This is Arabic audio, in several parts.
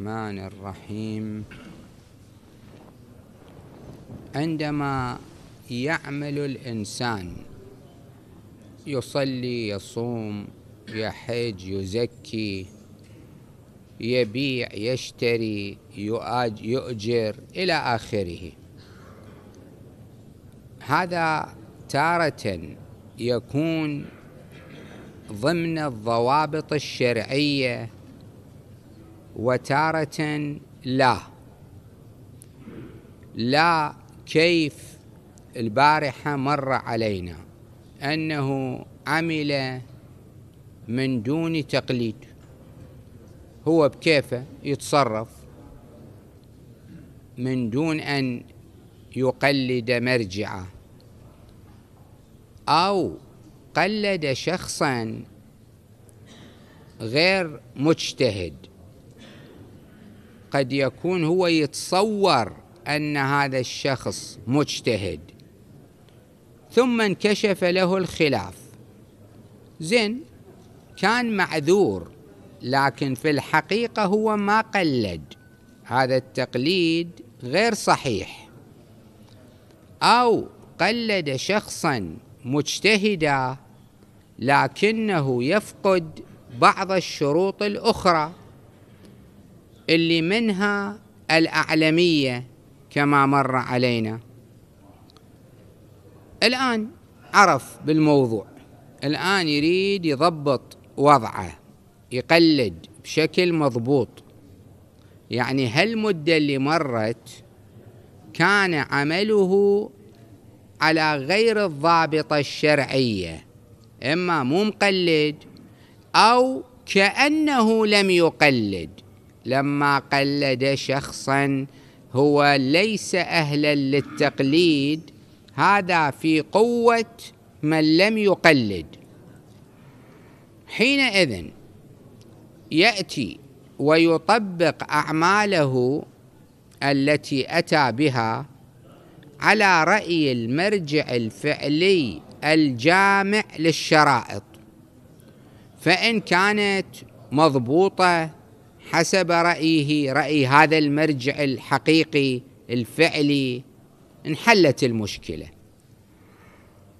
الرحمن الرحيم عندما يعمل الإنسان يصلي يصوم يحج يزكي يبيع يشتري يؤجر إلى آخره هذا تارة يكون ضمن الضوابط الشرعيه وتارة لا لا كيف البارحة مر علينا أنه عمل من دون تقليد هو بكيفه يتصرف من دون أن يقلد مرجعه أو قلد شخصا غير مجتهد قد يكون هو يتصور أن هذا الشخص مجتهد ثم انكشف له الخلاف زين كان معذور لكن في الحقيقة هو ما قلد هذا التقليد غير صحيح أو قلد شخصا مجتهدا لكنه يفقد بعض الشروط الأخرى اللي منها الأعلمية كما مر علينا الآن عرف بالموضوع الآن يريد يضبط وضعه يقلد بشكل مضبوط يعني هالمدة اللي مرت كان عمله على غير الضابطة الشرعية إما مو مقلد أو كأنه لم يقلد لما قلد شخصا هو ليس اهلا للتقليد هذا في قوه من لم يقلد حينئذ ياتي ويطبق اعماله التي اتى بها على راي المرجع الفعلي الجامع للشرائط فان كانت مضبوطه حسب رايه راي هذا المرجع الحقيقي الفعلي انحلت المشكله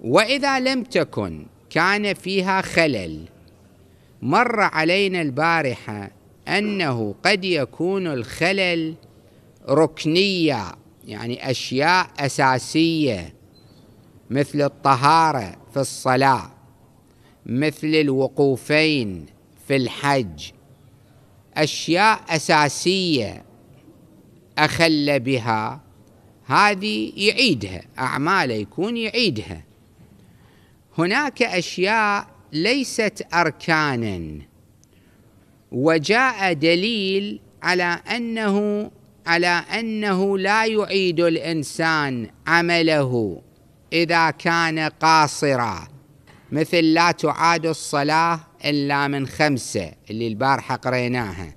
واذا لم تكن كان فيها خلل مر علينا البارحه انه قد يكون الخلل ركنيه يعني اشياء اساسيه مثل الطهاره في الصلاه مثل الوقوفين في الحج أشياء أساسية أخل بها هذه يعيدها أعماله يكون يعيدها هناك أشياء ليست أركانا وجاء دليل على أنه على أنه لا يعيد الإنسان عمله إذا كان قاصراً مثل لا تعاد الصلاة إلا من خمسة اللي البارحة قريناها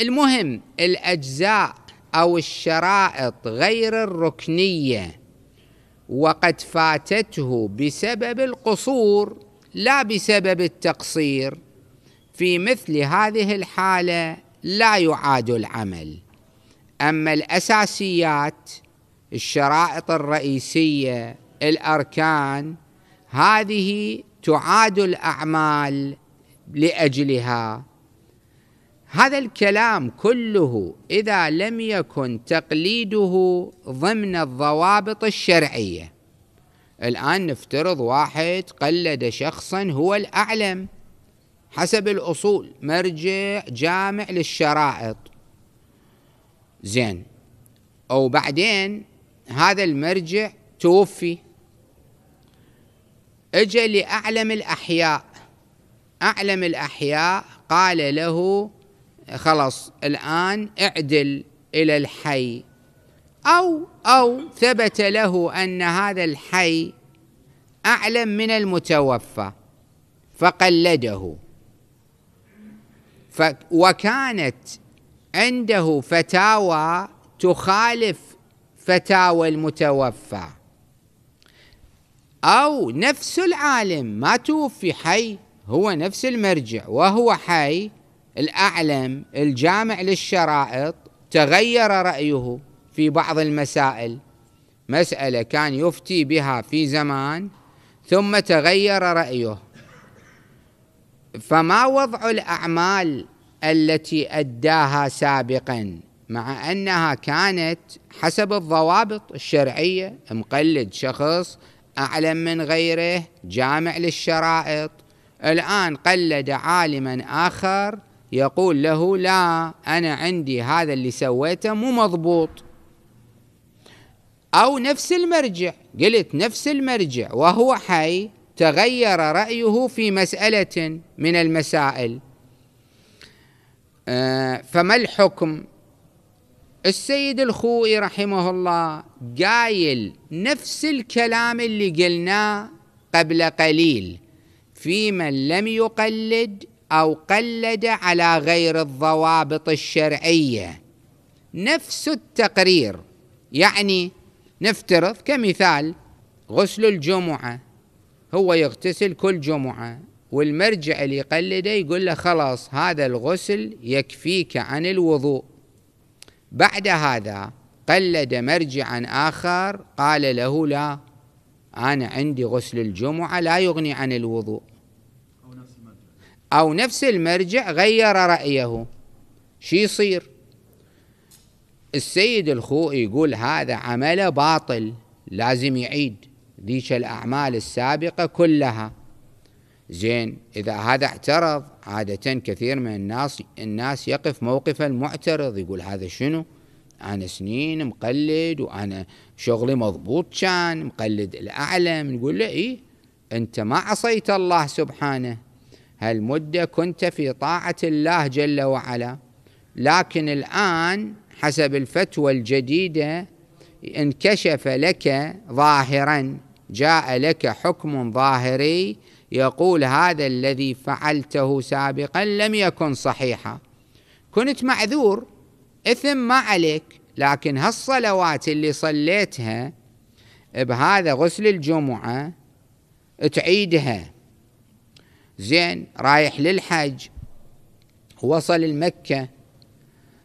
المهم الأجزاء أو الشرائط غير الركنية وقد فاتته بسبب القصور لا بسبب التقصير في مثل هذه الحالة لا يعاد العمل أما الأساسيات الشرائط الرئيسية الاركان هذه تعاد الاعمال لاجلها هذا الكلام كله اذا لم يكن تقليده ضمن الضوابط الشرعيه الان نفترض واحد قلد شخصا هو الاعلم حسب الاصول مرجع جامع للشرائط زين او بعدين هذا المرجع توفي اجى لأعلم الأحياء أعلم الأحياء قال له خلاص الآن اعدل إلى الحي أو أو ثبت له أن هذا الحي أعلم من المتوفى فقلده ف وكانت عنده فتاوى تخالف فتاوى المتوفى أو نفس العالم ما توفي حي هو نفس المرجع وهو حي الأعلم الجامع للشرائط تغير رأيه في بعض المسائل مسألة كان يفتي بها في زمان ثم تغير رأيه فما وضع الأعمال التي أداها سابقا مع أنها كانت حسب الضوابط الشرعية مقلد شخص أعلم من غيره جامع للشرائط الآن قلد عالما آخر يقول له لا أنا عندي هذا اللي سويته مو مضبوط أو نفس المرجع قلت نفس المرجع وهو حي تغير رأيه في مسألة من المسائل آه، فما الحكم السيد الخوئي رحمه الله قايل نفس الكلام اللي قلناه قبل قليل في من لم يقلد أو قلد على غير الضوابط الشرعية نفس التقرير يعني نفترض كمثال غسل الجمعة هو يغتسل كل جمعة والمرجع اللي يقلده يقول له خلاص هذا الغسل يكفيك عن الوضوء بعد هذا قلد مرجعا آخر قال له لا أنا عندي غسل الجمعة لا يغني عن الوضوء أو نفس المرجع غير رأيه شي يصير السيد الخوئي يقول هذا عمل باطل لازم يعيد ذيك الأعمال السابقة كلها زين إذا هذا اعترض عادة كثير من الناس الناس يقف موقف المعترض يقول هذا شنو أنا سنين مقلد وأنا شغلي مضبوط كان مقلد الأعلم نقول له إيه أنت ما عصيت الله سبحانه هالمدة كنت في طاعة الله جل وعلا لكن الآن حسب الفتوى الجديدة انكشف لك ظاهرا جاء لك حكم ظاهري يقول هذا الذي فعلته سابقا لم يكن صحيحا كنت معذور اثم ما عليك لكن هالصلوات اللي صليتها بهذا غسل الجمعه تعيدها زين رايح للحج وصل المكه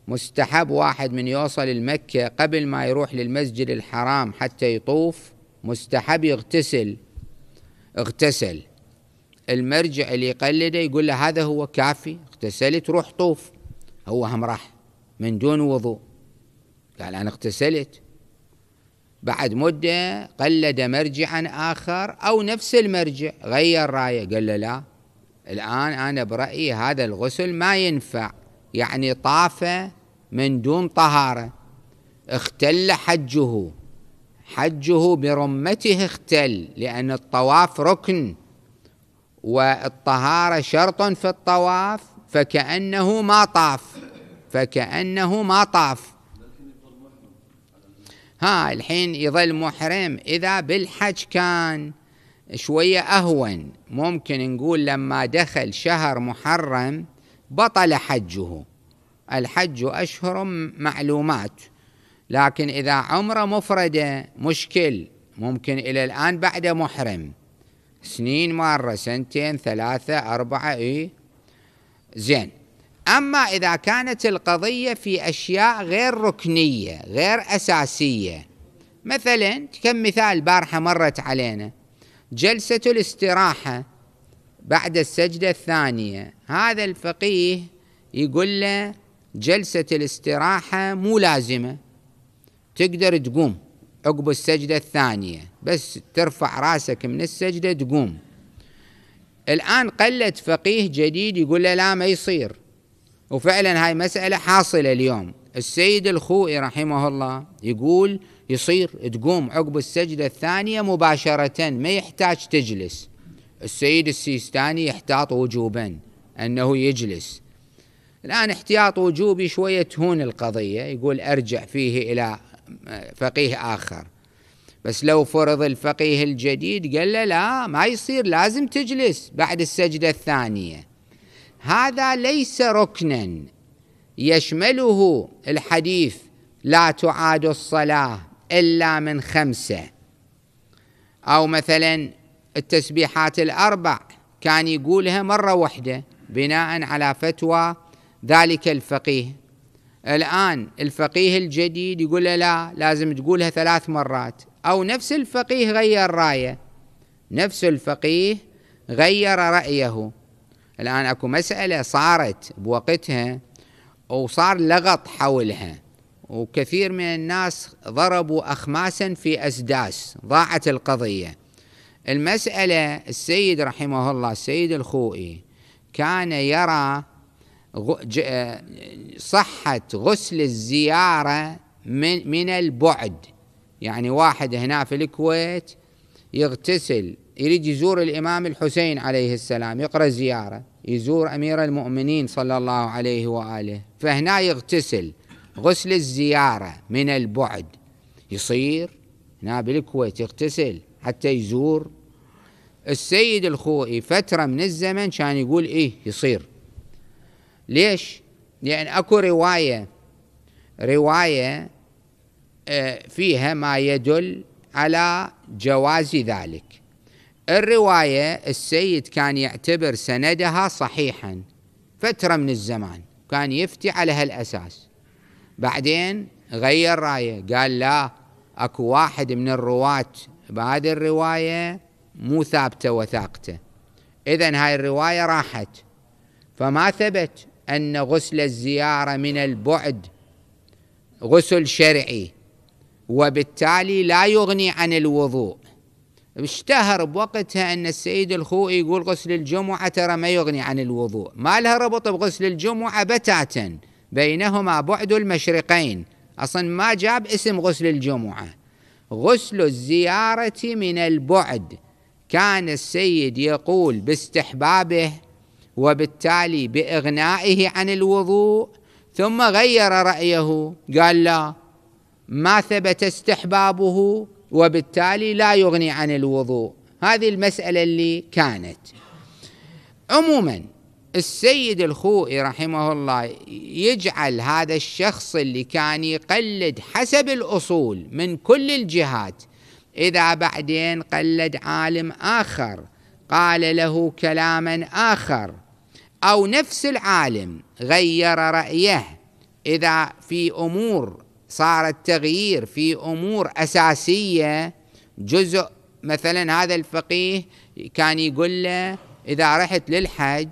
مستحب واحد من يوصل المكة قبل ما يروح للمسجد الحرام حتى يطوف مستحب يغتسل اغتسل المرجع اللي يقلده يقول له هذا هو كافي اغتسلت روح طوف هو هم راح من دون وضوء قال أنا اغتسلت بعد مدة قلد مرجعا آخر أو نفس المرجع غير رايه قال له لا الآن أنا برأيي هذا الغسل ما ينفع يعني طاف من دون طهارة اختل حجه حجه برمته اختل لأن الطواف ركن والطهارة شرط في الطواف فكأنه ما طاف فكأنه ما طاف ها الحين يظل محرم إذا بالحج كان شوية أهون ممكن نقول لما دخل شهر محرم بطل حجه الحج أشهر معلومات لكن إذا عمره مفردة مشكل ممكن إلى الآن بعد محرم سنين مرة سنتين ثلاثة أربعة إيه زين أما إذا كانت القضية في أشياء غير ركنية غير أساسية مثلا كم مثال بارحة مرت علينا جلسة الاستراحة بعد السجدة الثانية هذا الفقيه يقول له جلسة الاستراحة مو لازمة تقدر تقوم عقب السجدة الثانية بس ترفع راسك من السجدة تقوم الآن قلت فقيه جديد يقول له لا ما يصير وفعلا هاي مسألة حاصلة اليوم السيد الخوئي رحمه الله يقول يصير تقوم عقب السجدة الثانية مباشرة ما يحتاج تجلس السيد السيستاني يحتاط وجوبا أنه يجلس الآن احتياط وجوبي شوية تهون القضية يقول أرجع فيه إلى فقيه آخر بس لو فرض الفقيه الجديد قال له لا ما يصير لازم تجلس بعد السجدة الثانية هذا ليس ركنا يشمله الحديث لا تعاد الصلاة إلا من خمسة أو مثلا التسبيحات الأربع كان يقولها مرة واحدة بناء على فتوى ذلك الفقيه الآن الفقيه الجديد يقول له لا لازم تقولها ثلاث مرات أو نفس الفقيه غير رايه نفس الفقيه غير رأيه الآن أكو مسألة صارت بوقتها وصار لغط حولها وكثير من الناس ضربوا أخماسا في أسداس ضاعت القضية المسألة السيد رحمه الله السيد الخوئي كان يرى آه، صحة غسل الزيارة من, من البعد يعني واحد هنا في الكويت يغتسل يريد يزور الإمام الحسين عليه السلام يقرأ زيارة يزور أمير المؤمنين صلى الله عليه وآله فهنا يغتسل غسل الزيارة من البعد يصير هنا بالكويت يغتسل حتى يزور السيد الخوئي فترة من الزمن كان يقول إيه يصير ليش؟ لأن أكو رواية رواية آه، فيها ما يدل على جواز ذلك الرواية السيد كان يعتبر سندها صحيحا فترة من الزمان كان يفتي على هالأساس بعدين غير رايه قال لا اكو واحد من الرواة بهذه الروايه مو ثابته وثاقته اذا هاي الروايه راحت فما ثبت أن غسل الزيارة من البعد غسل شرعي وبالتالي لا يغني عن الوضوء اشتهر بوقتها أن السيد الخوئي يقول غسل الجمعة ترى ما يغني عن الوضوء ما لها ربط بغسل الجمعة بتاتا بينهما بعد المشرقين أصلا ما جاب اسم غسل الجمعة غسل الزيارة من البعد كان السيد يقول باستحبابه وبالتالي باغنائه عن الوضوء ثم غير رايه قال لا ما ثبت استحبابه وبالتالي لا يغني عن الوضوء هذه المساله اللي كانت عموما السيد الخوئي رحمه الله يجعل هذا الشخص اللي كان يقلد حسب الاصول من كل الجهات اذا بعدين قلد عالم اخر قال له كلاما اخر أو نفس العالم غير رأيه إذا في أمور صار التغيير في أمور أساسية جزء مثلا هذا الفقيه كان يقول له إذا رحت للحج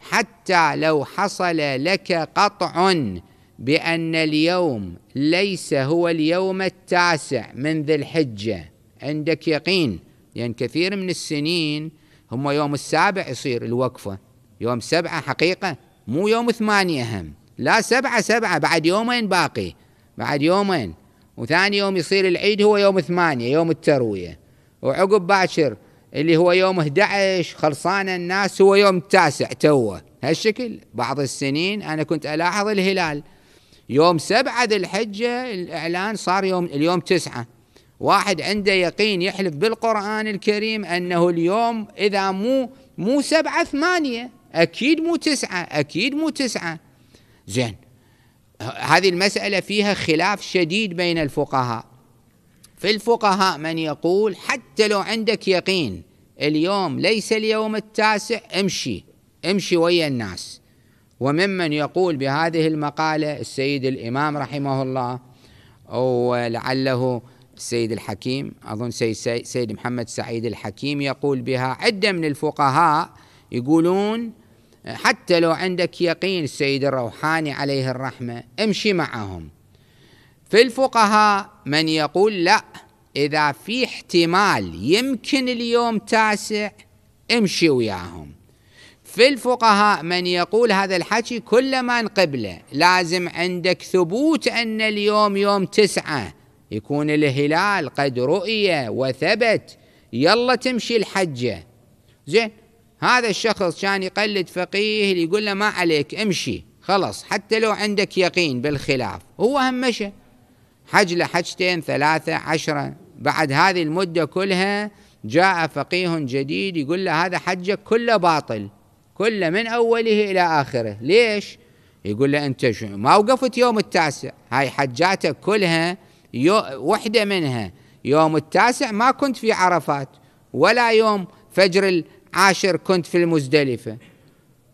حتى لو حصل لك قطع بأن اليوم ليس هو اليوم التاسع من ذي الحجة عندك يقين لأن يعني كثير من السنين هم يوم السابع يصير الوقفة يوم سبعة حقيقة مو يوم ثمانية هم لا سبعة سبعة بعد يومين باقي بعد يومين وثاني يوم يصير العيد هو يوم ثمانية يوم التروية وعقب باشر اللي هو يوم 11 خلصان الناس هو يوم التاسع توه هالشكل بعض السنين أنا كنت ألاحظ الهلال يوم سبعة ذي الحجة الإعلان صار يوم اليوم تسعة واحد عنده يقين يحلف بالقرآن الكريم أنه اليوم إذا مو مو سبعة ثمانية أكيد مو تسعة أكيد مو تسعة زين هذه المسألة فيها خلاف شديد بين الفقهاء في الفقهاء من يقول حتى لو عندك يقين اليوم ليس اليوم التاسع امشي امشي ويا الناس وممن يقول بهذه المقالة السيد الإمام رحمه الله ولعله السيد الحكيم أظن سيد محمد سعيد الحكيم يقول بها عدة من الفقهاء يقولون حتى لو عندك يقين السيد الروحاني عليه الرحمة امشي معهم في الفقهاء من يقول لا إذا في احتمال يمكن اليوم تاسع امشي وياهم في الفقهاء من يقول هذا الحكي كل ما نقبله لازم عندك ثبوت أن اليوم يوم تسعة يكون الهلال قد رؤية وثبت يلا تمشي الحجة زين هذا الشخص كان يقلد فقيه اللي يقول له ما عليك امشي خلص حتى لو عندك يقين بالخلاف هو هم مشى حج له حجتين ثلاثة عشرة بعد هذه المدة كلها جاء فقيه جديد يقول له هذا حجك كله باطل كله من أوله إلى آخره ليش؟ يقول له أنت شو ما وقفت يوم التاسع هاي حجاتك كلها يو وحدة منها يوم التاسع ما كنت في عرفات ولا يوم فجر عاشر كنت في المزدلفة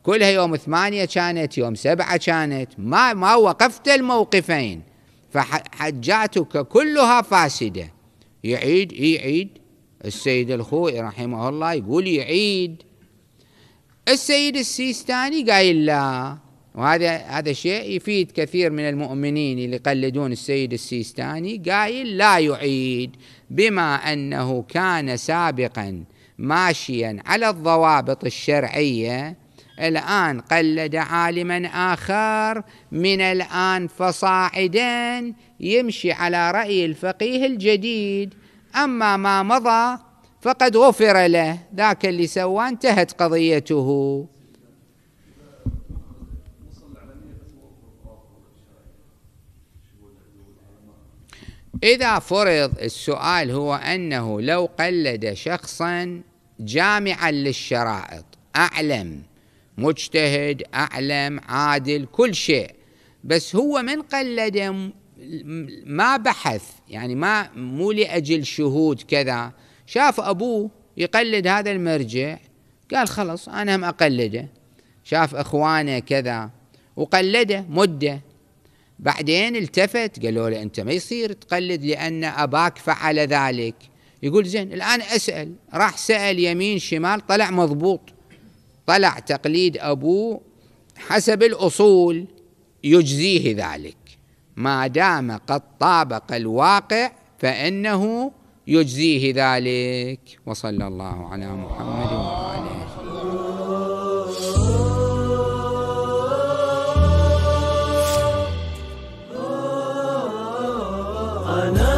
كلها يوم ثمانية كانت يوم سبعة كانت ما, ما وقفت الموقفين فحجاتك كلها فاسدة يعيد يعيد السيد الخوئي رحمه الله يقول يعيد السيد السيستاني قايل لا وهذا هذا شيء يفيد كثير من المؤمنين اللي يقلدون السيد السيستاني قايل لا يعيد بما انه كان سابقا ماشيا على الضوابط الشرعيه الان قلد عالما اخر من الان فصاعدا يمشي على راي الفقيه الجديد اما ما مضى فقد غفر له ذاك اللي سواه انتهت قضيته إذا فرض السؤال هو أنه لو قلد شخصا جامعا للشرائط أعلم مجتهد أعلم عادل كل شيء بس هو من قلد ما بحث يعني ما مو لأجل شهود كذا شاف أبوه يقلد هذا المرجع قال خلص أنا هم أقلده شاف إخوانه كذا وقلده مدة بعدين التفت قالوا له أنت ما يصير تقلد لأن أباك فعل ذلك يقول زين الآن أسأل راح سأل يمين شمال طلع مضبوط طلع تقليد أبوه حسب الأصول يجزيه ذلك ما دام قد طابق الواقع فإنه يجزيه ذلك وصلى الله على محمد وآله know.